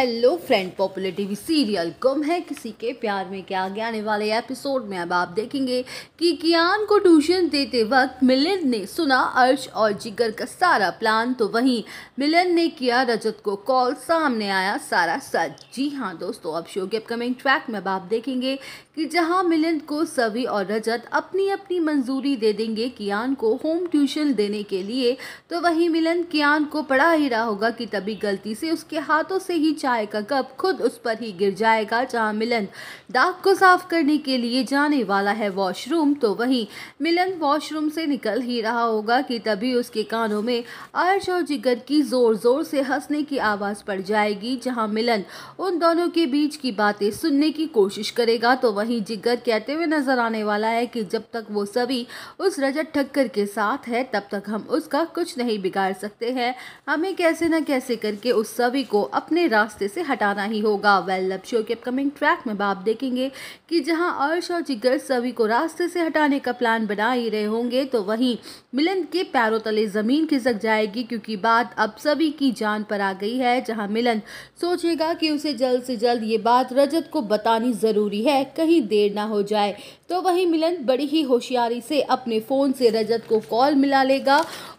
hello friend popular TV serial Gum Hai किसी के प्यार में क्या आगे आने वाले एपिसोड में अब आप देखेंगे कि कियान को ट्यूशन देते वक्त मिलन ने सुना अर्श और जिगर का सारा प्लान तो वहीं मिलन ने किया रजत को कॉल सामने आया सारा सच जी हाँ दोस्तों अब शो के अपकमिंग ट्रैक में अब आप देखेंगे कि जहाँ मिलन को सवी और रजत अपनी अपनी मंजूरी दे देंगे कियान को होम ट्यूशन देने के लिए तो वहीं मिलन कियान को पढ़ा ही रहा होगा कि तभी गलती से उसके हाथों से ही चाय का कप खुद उस पर ही गिर जाएगा जहाँ मिलन दाग को साफ करने के लिए जाने वाला है वॉशरूम तो वहीं मिलन वॉशरूम से निकल ही रहा होगा कि तभी उसके कानों में अर्श और जिगर की ज़ोर ज़ोर से हंसने की आवाज़ पड़ जाएगी जहाँ मिलन उन दोनों के बीच की बातें सुनने की कोशिश करेगा तो वहीं जिगर कहते हुए नजर आने वाला है कि जब तक वो सभी उस रजत ठक्कर के साथ है तब तक हम उसका कुछ नहीं बिगाड़ सकते हैं हमें कैसे न कैसे करके उस सभी को अपने रास्ते रास्ते से हटाना ही होगा वेल लव शो के अपकमिंग ट्रैक में आप देखेंगे कि जहां अर्श और जिगर सभी को रास्ते से हटाने का प्लान बना ही रहे होंगे तो वहीं मिलन के पैरों तले ज़मीन खिसक जाएगी क्योंकि बात अब सभी की जान पर आ गई है जहाँ मिलन सोचेगा कि उसे जल्द से जल्द ये बात रजत को बतानी ज़रूरी है कहीं देर ना हो जाए तो वहीं मिलन बड़ी ही होशियारी से अपने फ़ोन से रजत को कॉल मिला लेगा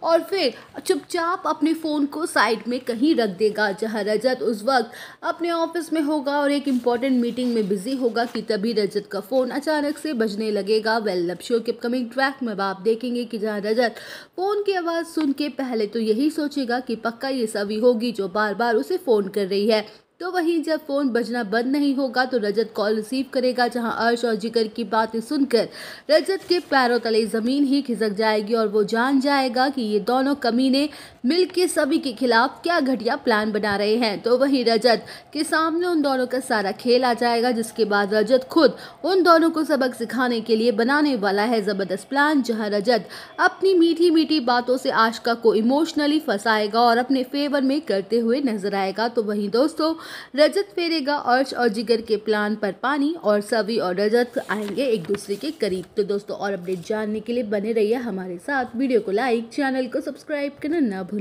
और फिर चुपचाप अपने फ़ोन को साइड में कहीं रख देगा जहां रजत उस वक्त अपने ऑफिस में होगा और एक इम्पॉर्टेंट मीटिंग में बिजी होगा कि तभी रजत का फ़ोन अचानक से बजने लगेगा वेल अब शो के अपकमिंग ट्रैक में आप देखेंगे कि जहाँ रजत फ़ोन की आवाज़ सुन के पहले तो यही सोचेगा कि पक्का ये सभी होगी जो बार बार उसे फ़ोन कर रही है तो वहीं जब फ़ोन बजना बंद नहीं होगा तो रजत कॉल रिसीव करेगा जहां अर्श और जिगर की बातें सुनकर रजत के पैरों तले ज़मीन ही खिसक जाएगी और वो जान जाएगा कि ये दोनों कमीने मिल के सभी के खिलाफ क्या घटिया प्लान बना रहे हैं तो वहीं रजत के सामने उन दोनों का सारा खेल आ जाएगा जिसके बाद रजत खुद उन दोनों को सबक सिखाने के लिए बनाने वाला है ज़बरदस्त प्लान जहाँ रजत अपनी मीठी मीठी बातों से आशका को इमोशनली फंसाएगा और अपने फेवर में करते हुए नजर आएगा तो वहीं दोस्तों रजत फेरेगा अर्श और जिगर के प्लान पर पानी और सभी और रजत आएंगे एक दूसरे के करीब तो दोस्तों और अपडेट जानने के लिए बने रहिए हमारे साथ वीडियो को लाइक चैनल को सब्सक्राइब करना ना भूलें